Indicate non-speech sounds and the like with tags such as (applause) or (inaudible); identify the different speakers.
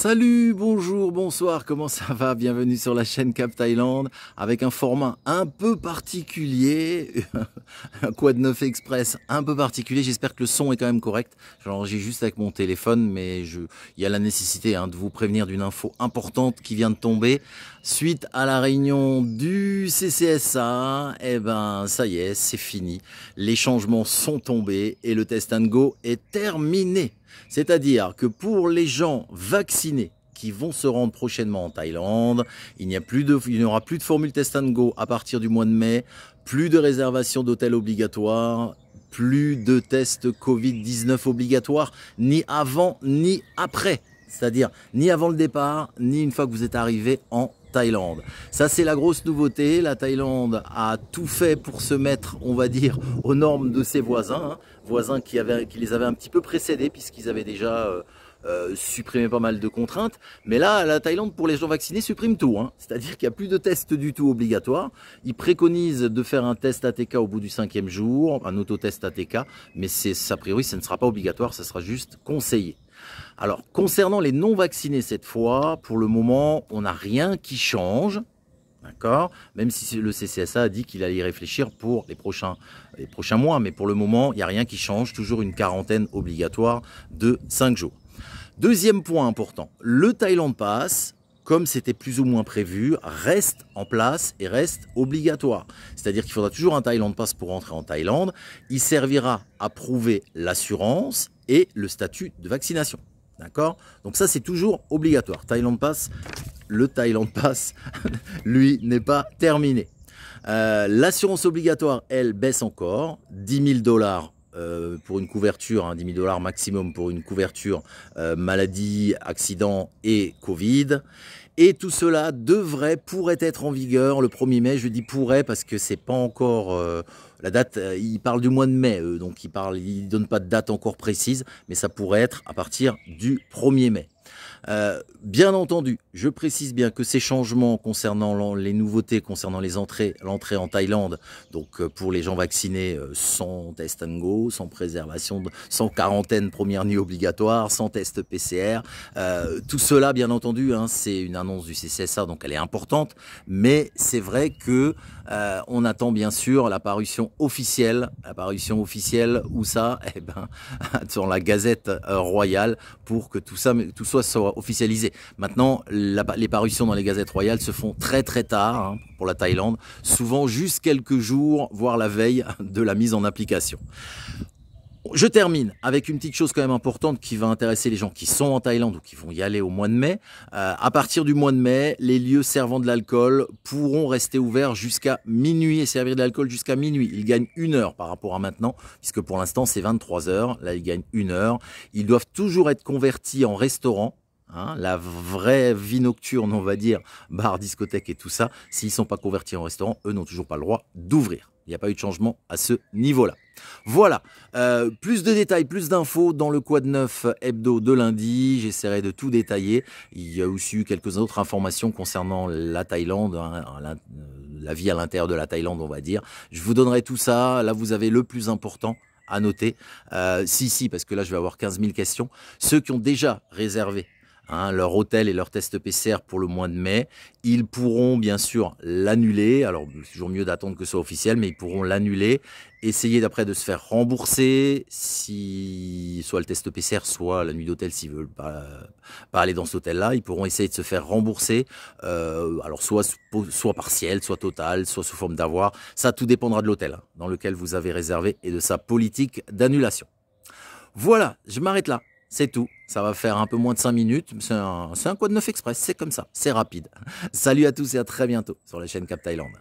Speaker 1: Salut, bonjour, bonsoir, comment ça va Bienvenue sur la chaîne Cap Thaïlande avec un format un peu particulier, (laughs) un quad 9 express un peu particulier. J'espère que le son est quand même correct. J'enregistre juste avec mon téléphone, mais je, il y a la nécessité hein, de vous prévenir d'une info importante qui vient de tomber suite à la réunion du CCSA. Eh ben, ça y est, c'est fini. Les changements sont tombés et le test and go est terminé. C'est-à-dire que pour les gens vaccinés qui vont se rendre prochainement en Thaïlande, il n'y aura plus de formule test and go à partir du mois de mai, plus de réservation d'hôtel obligatoire, plus de tests Covid-19 obligatoire, ni avant ni après. C'est-à-dire ni avant le départ, ni une fois que vous êtes arrivé en Thaïlande. Ça c'est la grosse nouveauté, la Thaïlande a tout fait pour se mettre, on va dire, aux normes de ses voisins, hein. voisins qui, avaient, qui les avaient un petit peu précédés puisqu'ils avaient déjà... Euh, euh, supprimer pas mal de contraintes. Mais là, la Thaïlande, pour les gens vaccinés, supprime tout. Hein. C'est-à-dire qu'il n'y a plus de tests du tout obligatoire. Ils préconisent de faire un test ATK au bout du cinquième jour, un autotest ATK, mais c'est a priori, ça ne sera pas obligatoire, ça sera juste conseillé. Alors, concernant les non vaccinés cette fois, pour le moment, on n'a rien qui change. D'accord Même si le CCSA a dit qu'il allait y réfléchir pour les prochains, les prochains mois. Mais pour le moment, il n'y a rien qui change. Toujours une quarantaine obligatoire de 5 jours. Deuxième point important, le Thailand Pass, comme c'était plus ou moins prévu, reste en place et reste obligatoire. C'est-à-dire qu'il faudra toujours un Thailand Pass pour entrer en Thaïlande. Il servira à prouver l'assurance et le statut de vaccination. D'accord Donc ça, c'est toujours obligatoire. Thailand Pass, le Thailand Pass, (laughs) lui, n'est pas terminé. Euh, l'assurance obligatoire, elle, baisse encore, 10 000 dollars euh, pour une couverture, 10 hein, 000 dollars maximum pour une couverture euh, maladie, accident et Covid. Et tout cela devrait, pourrait être en vigueur le 1er mai. Je dis pourrait parce que c'est pas encore euh, la date. Il parle du mois de mai, donc ils parle, ils donnent pas de date encore précise, mais ça pourrait être à partir du 1er mai. Euh, bien entendu, je précise bien que ces changements concernant les nouveautés, concernant les entrées, l'entrée en Thaïlande, donc euh, pour les gens vaccinés euh, sans test and go, sans préservation, sans quarantaine première nuit obligatoire, sans test PCR, tout cela bien entendu, hein, c'est une annonce du CCSA, donc elle est importante, mais c'est vrai que on attend bien sûr la parution officielle, la parution officielle, où ça (laughs) Eh ben, (laughs) sur la Gazette royale, pour que tout ça, tout soit officialisé. Maintenant, les parutions dans les gazettes royales se font très très tard hein, pour la Thaïlande, souvent juste quelques jours, voire la veille (laughs) de la mise en application. Je termine avec une petite chose quand même importante qui va intéresser les gens qui sont en Thaïlande ou qui vont y aller au mois de mai. Euh, à partir du mois de mai, les lieux servant de l'alcool pourront rester ouverts jusqu'à minuit et servir de l'alcool jusqu'à minuit. Ils gagnent une heure par rapport à maintenant, puisque pour l'instant c'est 23 heures. Là, ils gagnent une heure. Ils doivent toujours être convertis en restaurant Hein, la vraie vie nocturne, on va dire, bar, discothèque et tout ça, s'ils ne sont pas convertis en restaurant, eux n'ont toujours pas le droit d'ouvrir. Il n'y a pas eu de changement à ce niveau-là. Voilà. Euh, plus de détails, plus d'infos dans le Quad 9 hebdo de lundi. J'essaierai de tout détailler. Il y a aussi eu quelques autres informations concernant la Thaïlande, hein, euh, la, vie à l'intérieur de la Thaïlande, on va dire. Je vous donnerai tout ça. Là, vous avez le plus important à noter. Euh, si, si, parce que là, je vais avoir 15 000 questions. Ceux qui ont déjà réservé Hein, leur hôtel et leur test PCR pour le mois de mai. Ils pourront bien sûr l'annuler. Alors, c'est toujours mieux d'attendre que ce soit officiel, mais ils pourront l'annuler. Essayer d'après de se faire rembourser, si soit le test PCR, soit la nuit d'hôtel, s'ils veulent pas, pas, aller dans cet hôtel-là. Ils pourront essayer de se faire rembourser, euh, alors soit, soit partiel, soit total, soit sous forme d'avoir. Ça, tout dépendra de l'hôtel hein, dans lequel vous avez réservé et de sa politique d'annulation. Voilà, je m'arrête là. C'est tout. Ça va faire un peu moins de 5 minutes. C'est un, un, Quad 9 Express. C'est comme ça. C'est rapide. (laughs) Salut à tous et à très bientôt sur la chaîne Cap Thaïlande.